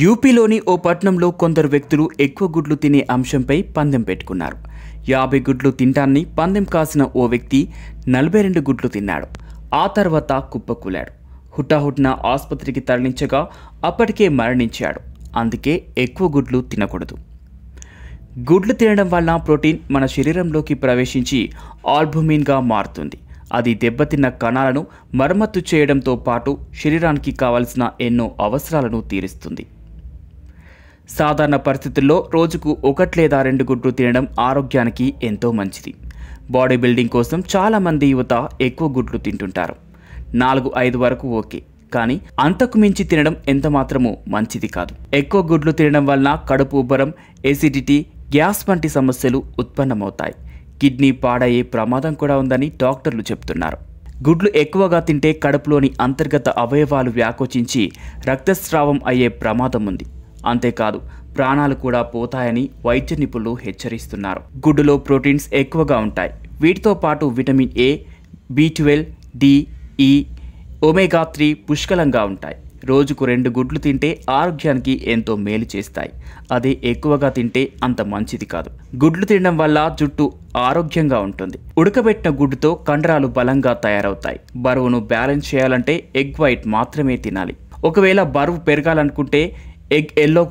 యూపీలోని ఓ పట్నంలో కొందరు వ్యక్తులు ఎక్కువ గుడ్లు తినే అంశంపై పందెం పెట్టుకున్నారు యాభై గుడ్లు తింటాన్ని పందెం కాసిన ఓ వ్యక్తి నలభై రెండు గుడ్లు తిన్నాడు ఆ తర్వాత కుప్పకూలాడు హుటాహుట్న ఆసుపత్రికి తరలించగా అప్పటికే మరణించాడు అందుకే ఎక్కువ గుడ్లు తినకూడదు గుడ్లు తినడం వల్ల ప్రోటీన్ మన శరీరంలోకి ప్రవేశించి ఆల్బుమిన్గా మారుతుంది అది దెబ్బతిన్న కణాలను మరమ్మత్తు చేయడంతో పాటు శరీరానికి కావలసిన ఎన్నో అవసరాలను తీరుస్తుంది సాధారణ పరిస్థితుల్లో రోజుకు ఒకటి లేదా రెండు గుడ్లు తినడం ఆరోగ్యానికి ఎంతో మంచిది బాడీ బిల్డింగ్ కోసం చాలామంది యువత ఎక్కువ గుడ్లు తింటుంటారు నాలుగు ఐదు వరకు ఓకే కానీ అంతకు మించి తినడం ఎంత మాత్రమూ మంచిది కాదు ఎక్కువ గుడ్లు తినడం వలన కడుపు ఉబ్బరం ఎసిడిటీ గ్యాస్ వంటి సమస్యలు ఉత్పన్నమవుతాయి కిడ్నీ పాడయ్యే ప్రమాదం కూడా ఉందని డాక్టర్లు చెప్తున్నారు గుడ్లు ఎక్కువగా తింటే కడుపులోని అంతర్గత అవయవాలు వ్యాకోచించి రక్తస్రావం అయ్యే ప్రమాదం ఉంది అంతేకాదు ప్రాణాలు కూడా పోతాయని వైద్య నిపుణులు హెచ్చరిస్తున్నారు గుడ్డులో ప్రోటీన్స్ ఎక్కువగా ఉంటాయి వీటితో పాటు vitamin A B twelve D E omega three పుష్కలంగా ఉంటాయి రోజుకు రెండు గుడ్లు తింటే ఆరోగ్యానికి ఎంతో మేలు చేస్తాయి అదే ఎక్కువగా తింటే అంత మంచిది కాదు గుడ్లు తినడం వల్ల జుట్టు ఆరోగ్యంగా ఉంటుంది ఉడకబెట్టిన గుడ్డుతో కండరాలు బలంగా తయారవుతాయి బరువును బ్యాలెన్స్ చేయాలంటే ఎగ్ వైట్ మాత్రమే తినాలి ఒకవేళ బరువు పెరగాలనుకుంటే e e lo